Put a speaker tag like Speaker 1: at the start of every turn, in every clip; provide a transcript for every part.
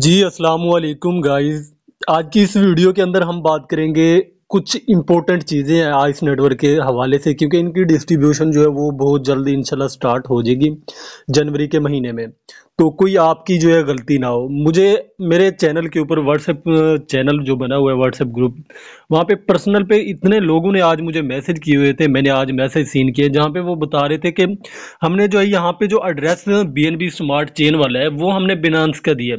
Speaker 1: जी अस्सलाम वालेकुम गाइस आज की इस वीडियो के अंदर हम बात करेंगे कुछ इंपॉर्टेंट चीज़ें हैं आइस नेटवर्क के हवाले से क्योंकि इनकी डिस्ट्रीब्यूशन जो है वो बहुत जल्दी इंशाल्लाह स्टार्ट हो जाएगी जनवरी के महीने में तो कोई आपकी जो है गलती ना हो मुझे मेरे चैनल के ऊपर व्हाट्सएप चैनल जो बना हुआ है व्हाट्सएप ग्रुप वहाँ पे पर्सनल पे इतने लोगों ने आज मुझे मैसेज किए हुए थे मैंने आज मैसेज सीन किए जहाँ पे वो बता रहे थे कि हमने जो है यहाँ पे जो एड्रेस बी स्मार्ट चेन वाला है वो हमने बिनांस का दिया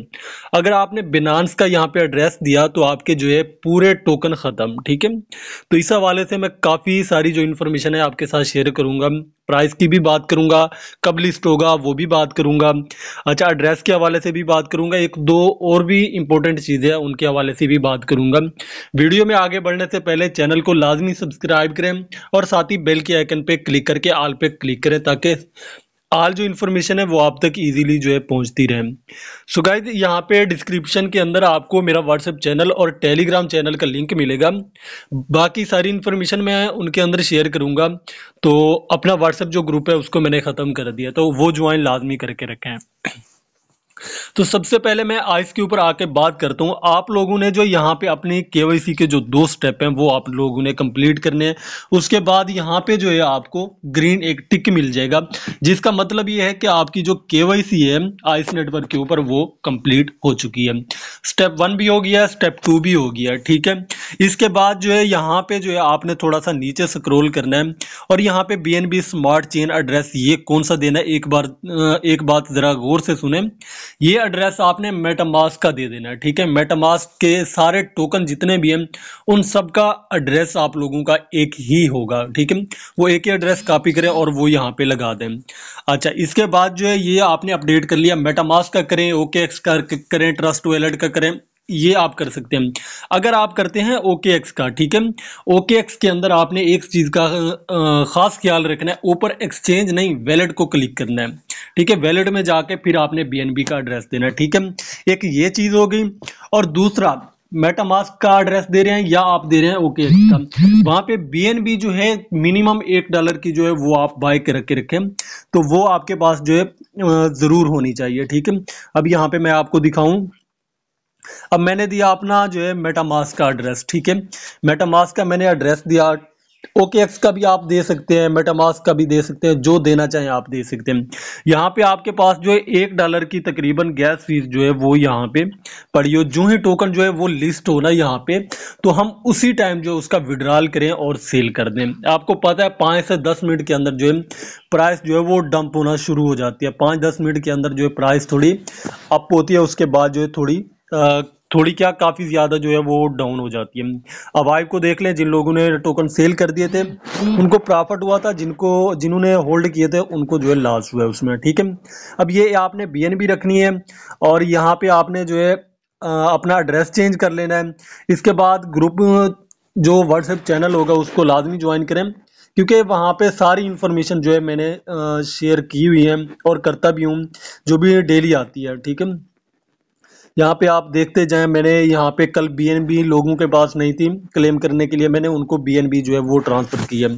Speaker 1: अगर आपने बिनांस का यहाँ पे एड्रेस दिया तो आपके जो है पूरे टोकन ख़त्म ठीक है तो इस हवाले से मैं काफ़ी सारी जो इन्फॉर्मेशन है आपके साथ शेयर करूँगा प्राइस की भी बात करूंगा कब लिस्ट होगा वो भी बात करूंगा अच्छा एड्रेस के हवाले से भी बात करूंगा एक दो और भी इंपॉर्टेंट चीज़ें हैं उनके हवाले से भी बात करूंगा वीडियो में आगे बढ़ने से पहले चैनल को लाजमी सब्सक्राइब करें और साथ ही बेल के आइकन पे क्लिक करके आल पे क्लिक करें ताकि आल जो इन्फॉर्मेशन है वो आप तक इजीली जो है पहुंचती रहे सो so गाइज यहाँ पे डिस्क्रिप्शन के अंदर आपको मेरा व्हाट्सएप चैनल और टेलीग्राम चैनल का लिंक मिलेगा बाकी सारी इन्फॉर्मेशन मैं उनके अंदर शेयर करूँगा तो अपना व्हाट्सएप जो ग्रुप है उसको मैंने ख़त्म कर दिया तो वो ज्वाइन लाजमी करके रखें तो सबसे पहले मैं आइस के ऊपर आके बात करता हूँ आप लोगों ने जो यहाँ पे अपनी के के जो दो स्टेप हैं वो आप लोगों ने कंप्लीट करने हैं उसके बाद यहाँ पे जो है आपको ग्रीन एक टिक मिल जाएगा जिसका मतलब ये है कि आपकी जो के है आइस नेटवर्क के ऊपर वो कंप्लीट हो चुकी है स्टेप वन भी हो गया स्टेप टू भी हो गया ठीक है इसके बाद जो है यहाँ पे जो है आपने थोड़ा सा नीचे स्क्रॉल करना है और यहाँ पे बी स्मार्ट चेन एड्रेस ये कौन सा देना है एक बार एक बात ज़रा गौर से सुने ये एड्रेस आपने मेटामास्क का दे देना है ठीक है मेटामास्क के सारे टोकन जितने भी हैं उन सब का एड्रेस आप लोगों का एक ही होगा ठीक है वो एक ही एड्रेस कॉपी करें और वो यहाँ पे लगा दें अच्छा इसके बाद जो है ये आपने अपडेट कर लिया मेटामास्क का करें ओके एक्स का करें ट्रस्ट वेलेट का करें ये आप कर सकते हैं अगर आप करते हैं ओके एक्स का ठीक है ओके एक्स के अंदर आपने एक चीज़ का ख़ास ख्याल रखना है ऊपर एक्सचेंज नहीं वैलेट को क्लिक करना है ठीक है वैलेट में जाके फिर आपने बीएनबी का एड्रेस देना है ठीक है एक ये चीज़ हो गई और दूसरा मेटामास्क का एड्रेस दे रहे हैं या आप दे रहे हैं ओके एक्स का वहाँ पे बी जो है मिनिमम एक डॉलर की जो है वो आप बाय कर रखे रखें तो वो आपके पास जो है ज़रूर होनी चाहिए ठीक है अब यहाँ पे मैं आपको दिखाऊं अब मैंने दिया अपना जो है मेटामास का एड्रेस ठीक है मेटामास का मैंने एड्रेस दिया ओके एक्स का भी आप दे सकते हैं मेटामास का भी दे सकते हैं जो देना चाहें आप दे सकते हैं यहाँ पे आपके पास जो है एक डॉलर की तकरीबन गैस फीस जो है वो यहाँ पे पड़ी हो जो ही टोकन जो है वो लिस्ट होना यहाँ पे तो हम उसी टाइम जो उसका विड्रॉल करें और सेल कर दें आपको पता है पाँच से दस मिनट के अंदर जो है प्राइस जो है वो डंप होना शुरू हो जाती है पाँच दस मिनट के अंदर जो है प्राइस थोड़ी अप होती है उसके बाद जो है थोड़ी थोड़ी क्या काफ़ी ज़्यादा जो है वो डाउन हो जाती है अब आइव को देख लें जिन लोगों ने टोकन सेल कर दिए थे उनको प्रॉफिट हुआ था जिनको जिन्होंने होल्ड किए थे उनको जो है लॉस हुआ है उसमें ठीक है अब ये आपने बी रखनी है और यहाँ पे आपने जो है अपना एड्रेस चेंज कर लेना है इसके बाद ग्रुप जो व्हाट्सएप चैनल होगा उसको लाजमी ज्वाइन करें क्योंकि वहाँ पे सारी इन्फॉर्मेशन जो है मैंने शेयर की हुई है और करता भी हूँ जो भी डेली आती है ठीक है यहाँ पे आप देखते जाएं मैंने यहाँ पे कल बीएनबी लोगों के पास नहीं थी क्लेम करने के लिए मैंने उनको बीएनबी जो है वो ट्रांसफ़र की है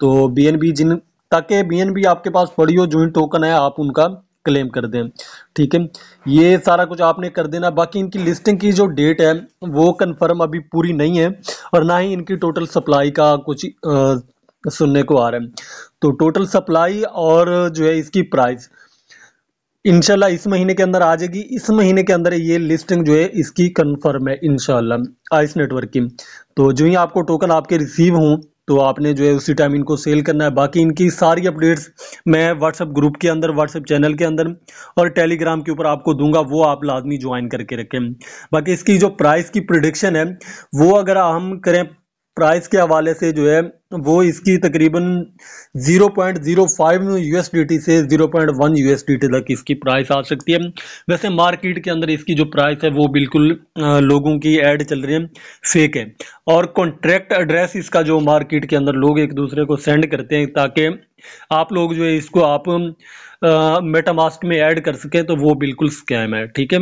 Speaker 1: तो बीएनबी जिन ताकि बीएनबी आपके पास पड़ी हो जो टोकन है आप उनका क्लेम कर दें ठीक है ये सारा कुछ आपने कर देना बाकी इनकी लिस्टिंग की जो डेट है वो कन्फर्म अभी पूरी नहीं है और ना ही इनकी टोटल सप्लाई का कुछ आ, सुनने को आ रहा है तो टोटल सप्लाई और जो है इसकी प्राइस इनशाला इस महीने के अंदर आ जाएगी इस महीने के अंदर ये लिस्टिंग जो है इसकी कंफर्म है इनशाला आइस नेटवर्क की तो जो ही आपको टोकन आपके रिसीव हों तो आपने जो है उसी टाइम इनको सेल करना है बाकी इनकी सारी अपडेट्स मैं व्हाट्सएप ग्रुप के अंदर व्हाट्सएप चैनल के अंदर और टेलीग्राम के ऊपर आपको दूंगा वो आप लाजमी ज्वाइन करके रखें बाकी इसकी जो प्राइस की प्रोडिक्शन है वो अगर हम करें प्राइस के हवाले से जो है वो इसकी तकरीबन 0.05 यूएसडीटी से 0.1 यूएसडीटी तक इसकी प्राइस आ सकती है वैसे मार्केट के अंदर इसकी जो प्राइस है वो बिल्कुल लोगों की ऐड चल रही है फेक है और कॉन्ट्रैक्ट एड्रेस इसका जो मार्केट के अंदर लोग एक दूसरे को सेंड करते हैं ताकि आप लोग जो है इसको आप मेटामास्क में ऐड कर सकें तो वो बिल्कुल स्कैम है ठीक है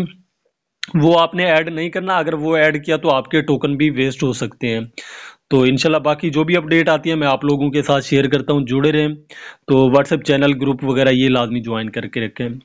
Speaker 1: वो आपने ऐड नहीं करना अगर वो ऐड किया तो आपके टोकन भी वेस्ट हो सकते हैं तो इनशाला बाकी जो भी अपडेट आती है मैं आप लोगों के साथ शेयर करता हूँ जुड़े रहें तो व्हाट्सएप चैनल ग्रुप वगैरह ये लाजमी ज्वाइन करके रखें